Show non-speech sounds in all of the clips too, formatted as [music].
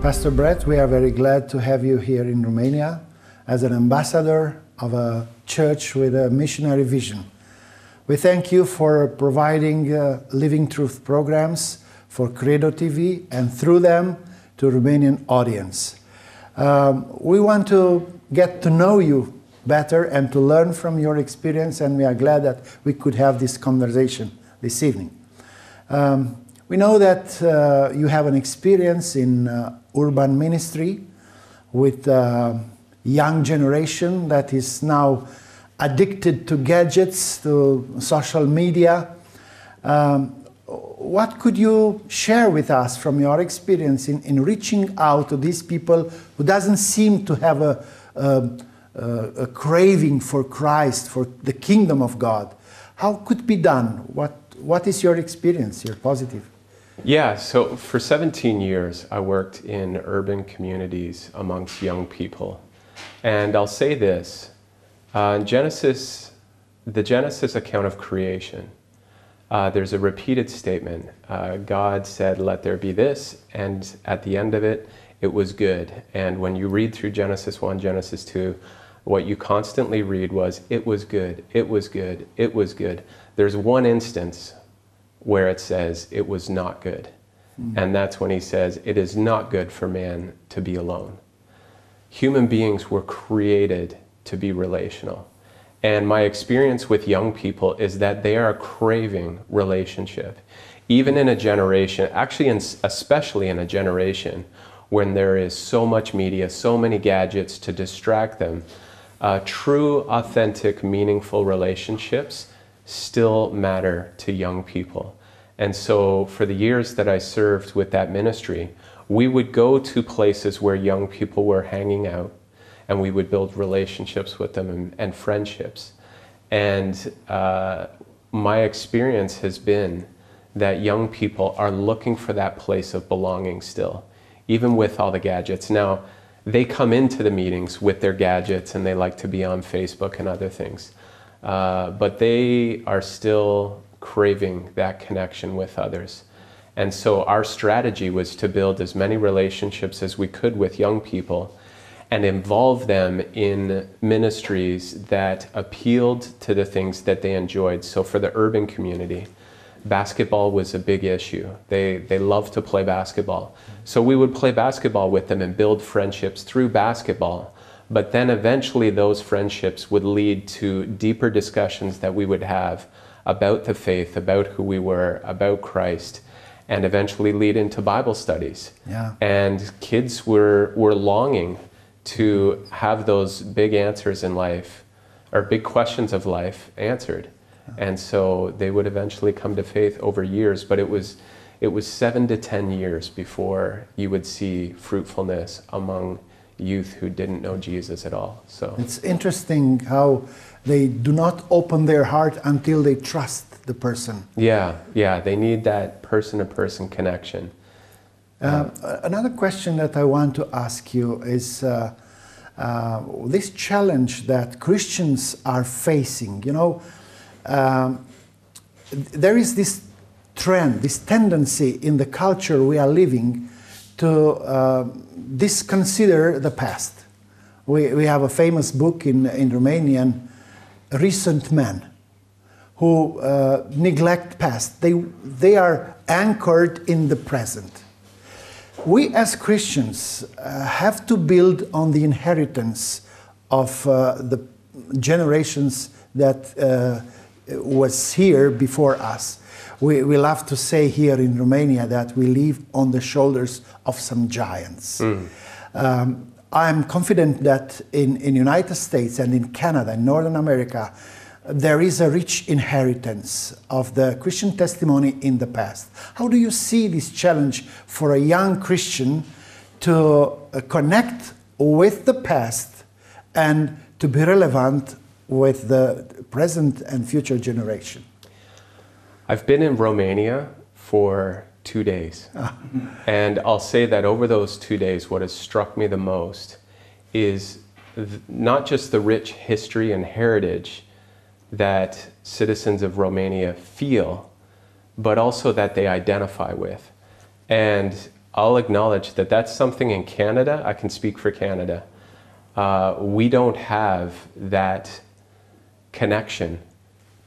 Pastor Brett, we are very glad to have you here in Romania as an ambassador of a church with a missionary vision. We thank you for providing uh, Living Truth programs for Credo TV and through them to Romanian audience. Um, we want to get to know you better and to learn from your experience and we are glad that we could have this conversation this evening. Um, we know that uh, you have an experience in uh, urban ministry with a uh, young generation that is now addicted to gadgets, to social media. Um, what could you share with us from your experience in, in reaching out to these people who doesn't seem to have a, a, a, craving for christ for the kingdom of god how could be done what, what is your experience here positive yeah, so for 17 years, I worked in urban communities amongst young people. And I'll say this uh, Genesis, the Genesis account of creation, uh, there's a repeated statement uh, God said, Let there be this, and at the end of it, it was good. And when you read through Genesis 1, Genesis 2, what you constantly read was, It was good, it was good, it was good. There's one instance where it says it was not good. Mm-hmm. And that's when he says, It is not good for man to be alone. Human beings were created to be relational. And my experience with young people is that they are craving relationship. Even in a generation, actually, in, especially in a generation when there is so much media, so many gadgets to distract them, uh, true, authentic, meaningful relationships still matter to young people. And so, for the years that I served with that ministry, we would go to places where young people were hanging out and we would build relationships with them and, and friendships. And uh, my experience has been that young people are looking for that place of belonging still, even with all the gadgets. Now, they come into the meetings with their gadgets and they like to be on Facebook and other things. Uh, but they are still craving that connection with others. And so our strategy was to build as many relationships as we could with young people and involve them in ministries that appealed to the things that they enjoyed. So for the urban community, basketball was a big issue. They, they love to play basketball. So we would play basketball with them and build friendships through basketball but then eventually, those friendships would lead to deeper discussions that we would have about the faith, about who we were, about Christ, and eventually lead into Bible studies. Yeah. And kids were, were longing to have those big answers in life or big questions of life answered. Yeah. And so they would eventually come to faith over years, but it was it was 7 to 10 years before you would see fruitfulness among youth who didn't know Jesus at all. So it's interesting how they do not open their heart until they trust the person. Yeah, yeah, they need that person-to-person connection. Um, another question that I want to ask you is. Uh, uh, this challenge that Christians are facing, you know, um, there is this trend, this tendency in the culture we are living to uh, disconsider the past. We, we have a famous book in, in Romanian, Recent Men, who uh, neglect past. They, they are anchored in the present. We as Christians uh, have to build on the inheritance of uh, the generations that uh, was here before us we, we love to say here in Romania that we live on the shoulders of some giants. Mm. Um, I'm confident that in, in United States and in Canada and Northern America, there is a rich inheritance of the Christian testimony in the past. How do you see this challenge for a young Christian to uh, connect with the past and to be relevant with the present and future generation? I've been in Romania for two days. [laughs] and I'll say that over those two days, what has struck me the most is th- not just the rich history and heritage that citizens of Romania feel, but also that they identify with. And I'll acknowledge that that's something in Canada, I can speak for Canada. Uh, we don't have that connection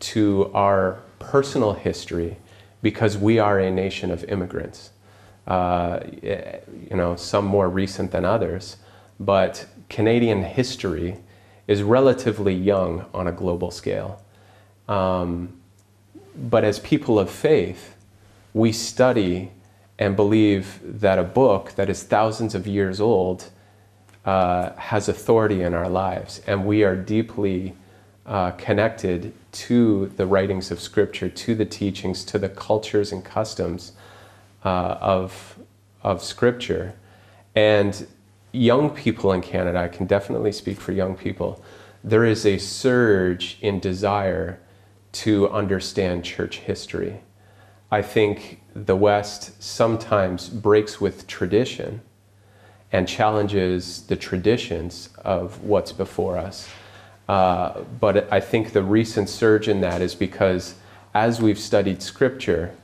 to our personal history because we are a nation of immigrants. Uh, you know, some more recent than others, but Canadian history is relatively young on a global scale. Um, but as people of faith, we study and believe that a book that is thousands of years old uh, has authority in our lives, and we are deeply uh, connected to the writings of Scripture, to the teachings, to the cultures and customs uh, of, of Scripture. And young people in Canada, I can definitely speak for young people, there is a surge in desire to understand church history. I think the West sometimes breaks with tradition and challenges the traditions of what's before us. Uh, but I think the recent surge in that is because as we've studied scripture,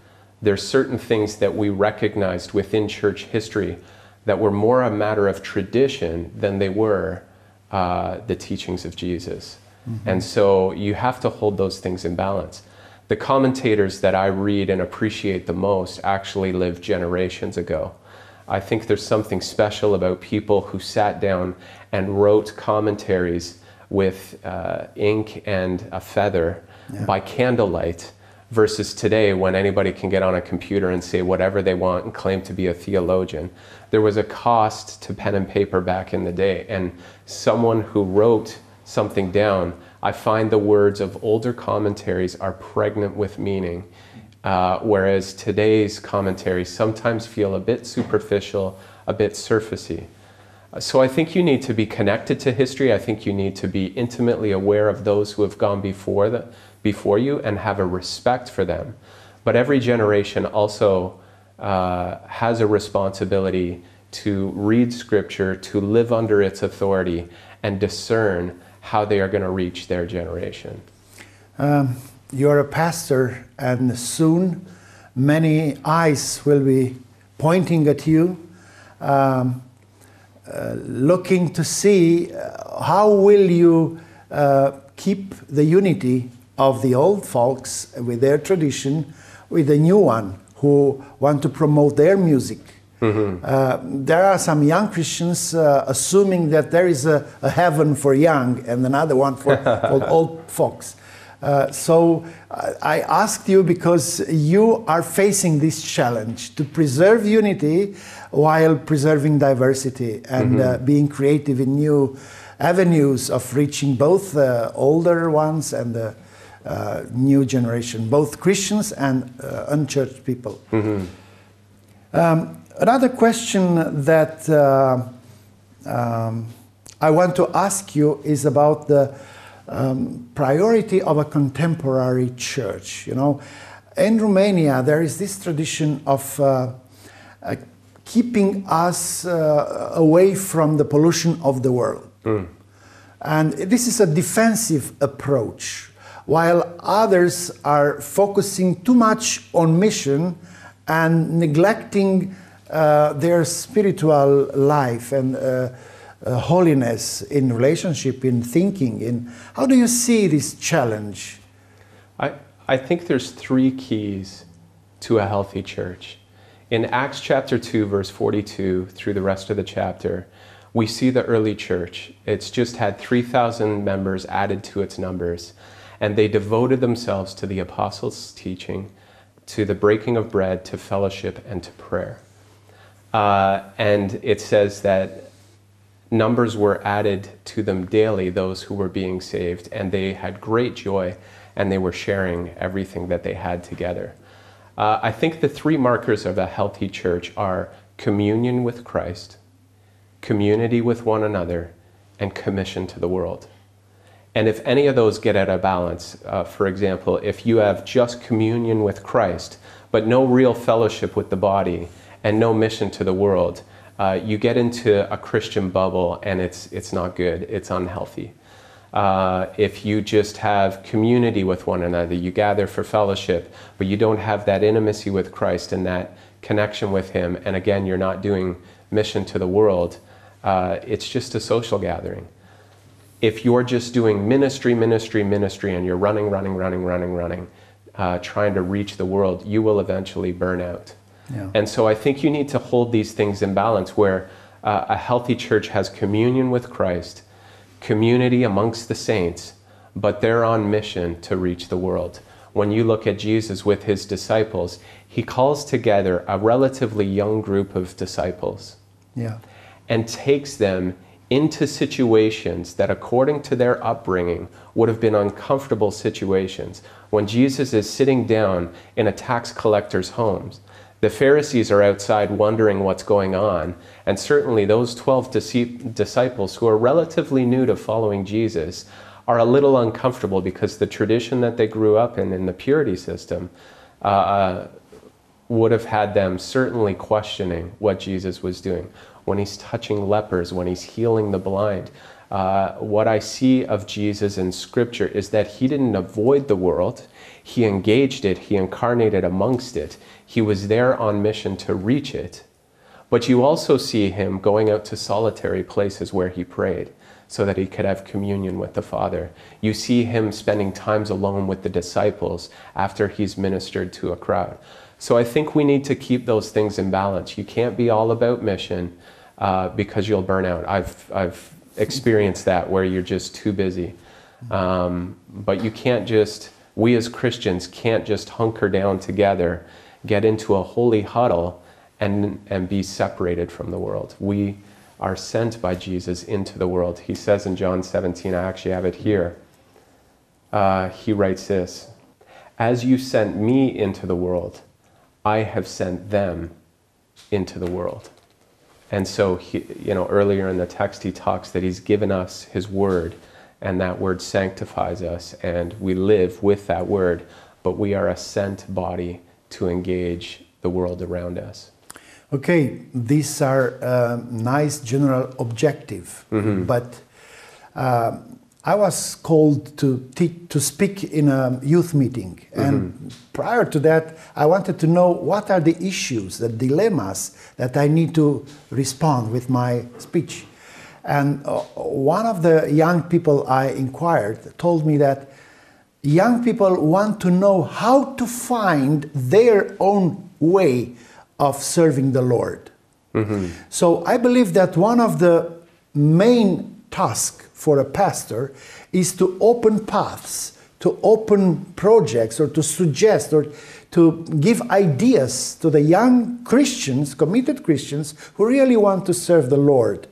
there's certain things that we recognized within church history that were more a matter of tradition than they were uh, the teachings of Jesus. Mm-hmm. And so you have to hold those things in balance. The commentators that I read and appreciate the most actually lived generations ago. I think there's something special about people who sat down and wrote commentaries with uh, ink and a feather yeah. by candlelight versus today when anybody can get on a computer and say whatever they want and claim to be a theologian. There was a cost to pen and paper back in the day, and someone who wrote something down, I find the words of older commentaries are pregnant with meaning. Uh, whereas today's commentaries sometimes feel a bit superficial, a bit surfacey. So I think you need to be connected to history. I think you need to be intimately aware of those who have gone before, the, before you and have a respect for them. But every generation also uh, has a responsibility to read scripture, to live under its authority, and discern how they are going to reach their generation. Um, you're a pastor, and soon many eyes will be pointing at you. Um, uh, looking to see uh, how will you uh, keep the unity of the old folks with their tradition with the new one who want to promote their music. Mm-hmm. Uh, there are some young Christians uh, assuming that there is a, a, heaven for young and another one for, [laughs] for old folks. Uh, so uh, I asked you because you are facing this challenge to preserve unity while preserving diversity and mm -hmm. being creative in new avenues of reaching both the older ones and the new generation, both Christians and unchurched people. Mm -hmm. um, another question that um, I want to ask you is about the um, priority of a contemporary church. You know, in Romania there is this tradition of uh, uh, keeping us uh, away from the pollution of the world, mm. and this is a defensive approach. While others are focusing too much on mission and neglecting uh, their spiritual life and uh, uh, holiness in relationship, in thinking. In how do you see this challenge? I I think there's three keys to a healthy church. In Acts chapter 2, verse 42, through the rest of the chapter, we see the early church. It's just had 3,000 members added to its numbers, and they devoted themselves to the apostles' teaching, to the breaking of bread, to fellowship, and to prayer. Uh, and it says that numbers were added to them daily, those who were being saved, and they had great joy and they were sharing everything that they had together. Uh, I think the three markers of a healthy church are communion with Christ, community with one another, and commission to the world. And if any of those get out of balance, uh, for example, if you have just communion with Christ, but no real fellowship with the body and no mission to the world, uh, you get into a Christian bubble and it's, it's not good, it's unhealthy. Uh, if you just have community with one another, you gather for fellowship, but you don't have that intimacy with Christ and that connection with Him, and again, you're not doing mission to the world, uh, it's just a social gathering. If you're just doing ministry, ministry, ministry, and you're running, running, running, running, running, uh, trying to reach the world, you will eventually burn out. Yeah. And so I think you need to hold these things in balance where uh, a healthy church has communion with Christ, community amongst the saints, but they're on mission to reach the world. When you look at Jesus with his disciples, he calls together a relatively young group of disciples. Yeah. And takes them into situations that, according to their upbringing, would have been uncomfortable situations. When Jesus is sitting down in a tax collector's homes, the Pharisees are outside wondering what's going on, and certainly those 12 disciples who are relatively new to following Jesus are a little uncomfortable because the tradition that they grew up in, in the purity system, uh, uh, would have had them certainly questioning what Jesus was doing. When he's touching lepers, when he's healing the blind, uh, what I see of Jesus in Scripture is that he didn't avoid the world, he engaged it, he incarnated amongst it, he was there on mission to reach it. But you also see him going out to solitary places where he prayed so that he could have communion with the Father. You see him spending times alone with the disciples after he's ministered to a crowd. So I think we need to keep those things in balance. You can't be all about mission uh, because you'll burn out. I've, I've experienced that where you're just too busy. Um, but you can't just, we as Christians can't just hunker down together get into a holy huddle and, and be separated from the world. We are sent by Jesus into the world. He says in John 17, I actually have it here. Uh, he writes this As you sent me into the world, I have sent them into the world. And so, he, you know, earlier in the text, he talks that he's given us his word, and that word sanctifies us, and we live with that word, but we are a sent body to engage the world around us. Okay, these are uh, nice general objective, mm-hmm. but uh, I was called to to speak in a youth meeting, mm-hmm. and mm-hmm. prior to that, I wanted to know what are the issues, the dilemmas that I need to respond with my speech. And uh, one of the young people I inquired told me that young people want to know how to find their own way of serving the Lord. Mm-hmm. So I believe that one of the main tasks for a pastor is to open paths, to open projects, or to suggest or to give ideas to the young Christians, committed Christians, who really want to serve the Lord.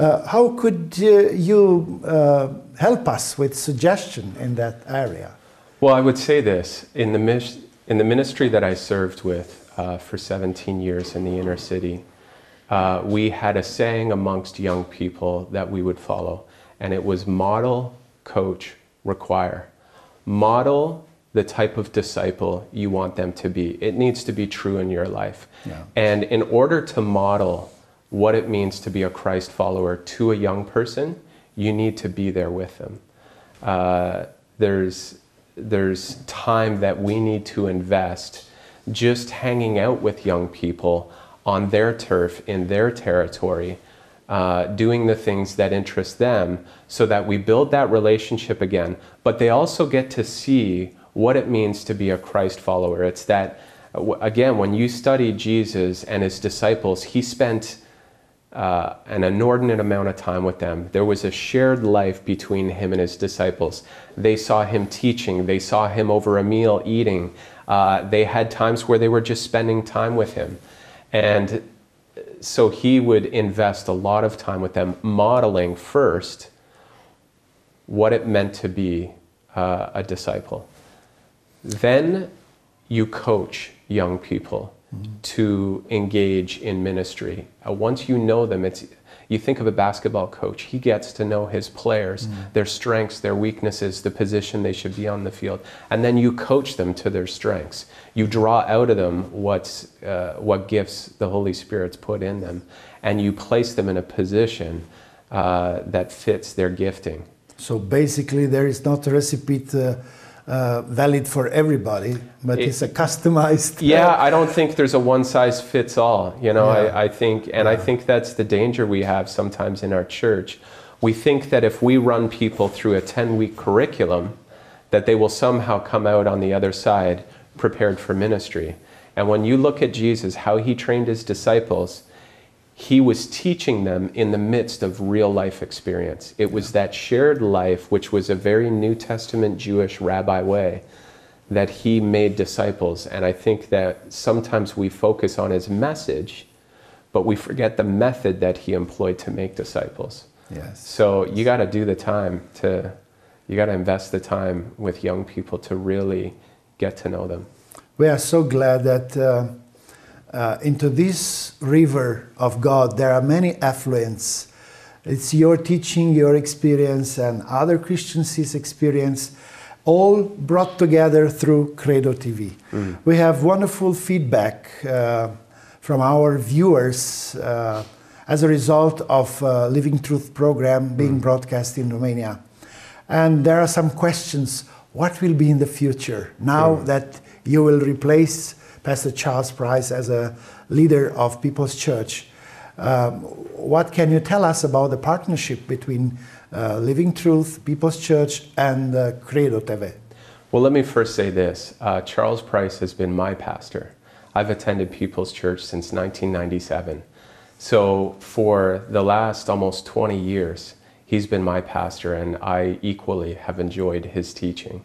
Uh, how could uh, you uh, help us with suggestion in that area? Well, I would say this in the, in the ministry that I served with uh, for 17 years in the inner city, uh, we had a saying amongst young people that we would follow, and it was model, coach, require. Model the type of disciple you want them to be. It needs to be true in your life. Yeah. And in order to model what it means to be a Christ follower to a young person, you need to be there with them. Uh, there's, there's time that we need to invest just hanging out with young people on their turf, in their territory, uh, doing the things that interest them so that we build that relationship again. But they also get to see what it means to be a Christ follower. It's that, uh, again, when you study Jesus and his disciples, he spent uh, an inordinate amount of time with them. There was a shared life between him and his disciples. They saw him teaching, they saw him over a meal eating. Uh, they had times where they were just spending time with him. And so he would invest a lot of time with them, modeling first what it meant to be uh, a disciple. Then you coach young people mm. to engage in ministry. Uh, once you know them, it's you think of a basketball coach, he gets to know his players, mm. their strengths, their weaknesses, the position they should be on the field, and then you coach them to their strengths. You draw out of them what's, uh, what gifts the Holy Spirit's put in them, and you place them in a position uh, that fits their gifting. So basically, there is not a recipe. To, uh, uh, valid for everybody, but it, it's a customized. [laughs] Yeah, I don't think there's a one size fits all. You know, yeah. I, I, think, and yeah. I think that's the danger we have sometimes in our church. We think that if we run people through a 10 week curriculum, that they will somehow come out on the other side prepared for ministry. And when you look at Jesus, how he trained his disciples, he was teaching them in the midst of real life experience. It was that shared life, which was a very New Testament Jewish rabbi way, that he made disciples. And I think that sometimes we focus on his message, but we forget the method that he employed to make disciples. Yes. So you got to do the time to, you got to invest the time with young people to really get to know them. We are so glad that. Uh uh, into this river of God, there are many affluents. It's your teaching, your experience, and other Christians' experience, all brought together through Credo TV. Mm. We have wonderful feedback uh, from our viewers uh, as a result of uh, Living Truth program being mm. broadcast in Romania. And there are some questions. What will be in the future now mm. that you will replace Pastor Charles Price as a leader of People's Church. Um, what can you tell us about the partnership between uh, Living Truth, People's Church, and uh, Credo TV? Well, let me first say this uh, Charles Price has been my pastor. I've attended People's Church since 1997. So, for the last almost 20 years, he's been my pastor, and I equally have enjoyed his teaching.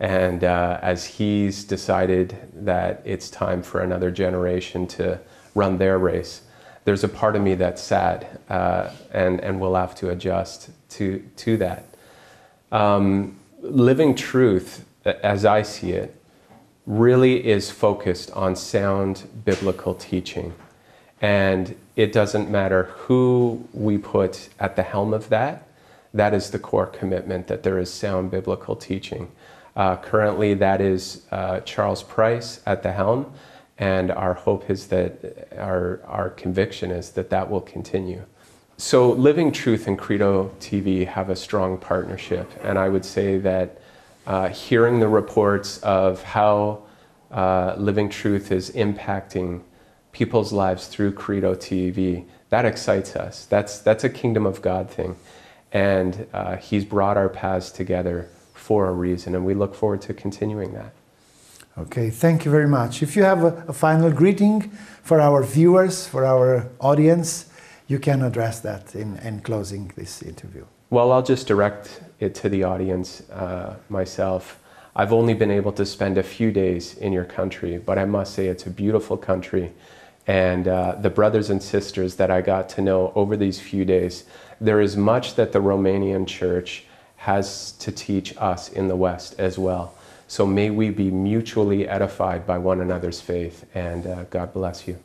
And uh, as he's decided that it's time for another generation to run their race, there's a part of me that's sad uh, and, and will have to adjust to, to that. Um, living truth, as I see it, really is focused on sound biblical teaching. And it doesn't matter who we put at the helm of that, that is the core commitment that there is sound biblical teaching. Uh, currently, that is uh, Charles Price at the helm, and our hope is that our, our conviction is that that will continue. So, Living Truth and Credo TV have a strong partnership, and I would say that uh, hearing the reports of how uh, Living Truth is impacting people's lives through Credo TV, that excites us. That's, that's a kingdom of God thing. And uh, He's brought our paths together for a reason, and we look forward to continuing that. Okay, thank you very much. If you have a, a final greeting for our viewers, for our audience, you can address that in, in closing this interview. Well, I'll just direct it to the audience uh, myself. I've only been able to spend a few days in your country, but I must say it's a beautiful country. And uh, the brothers and sisters that I got to know over these few days, there is much that the Romanian church has to teach us in the West as well. So may we be mutually edified by one another's faith, and uh, God bless you.